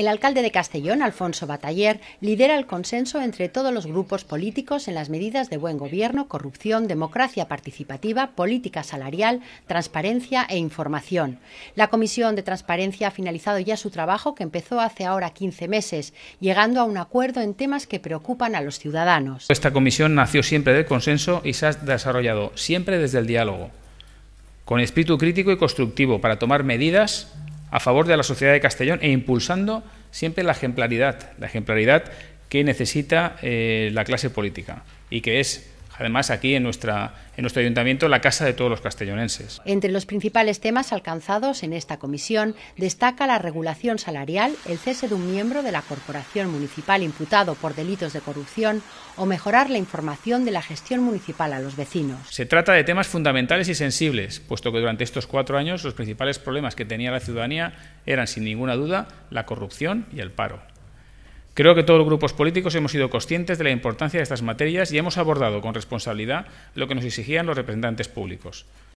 El alcalde de Castellón, Alfonso Bataller, lidera el consenso entre todos los grupos políticos en las medidas de buen gobierno, corrupción, democracia participativa, política salarial, transparencia e información. La Comisión de Transparencia ha finalizado ya su trabajo, que empezó hace ahora 15 meses, llegando a un acuerdo en temas que preocupan a los ciudadanos. Esta comisión nació siempre del consenso y se ha desarrollado siempre desde el diálogo, con espíritu crítico y constructivo para tomar medidas a favor de la sociedad de Castellón e impulsando siempre la ejemplaridad, la ejemplaridad que necesita eh, la clase política y que es además aquí en, nuestro ayuntamiento, la casa de todos los castellonenses. Entre los principales temas alcanzados en esta comisión destaca la regulación salarial, el cese de un miembro de la corporación municipal imputado por delitos de corrupción o mejorar la información de la gestión municipal a los vecinos. Se trata de temas fundamentales y sensibles, puesto que durante estos cuatro años los principales problemas que tenía la ciudadanía eran, sin ninguna duda, la corrupción y el paro. Creo que todos los grupos políticos hemos sido conscientes de la importancia de estas materias y hemos abordado con responsabilidad lo que nos exigían los representantes públicos.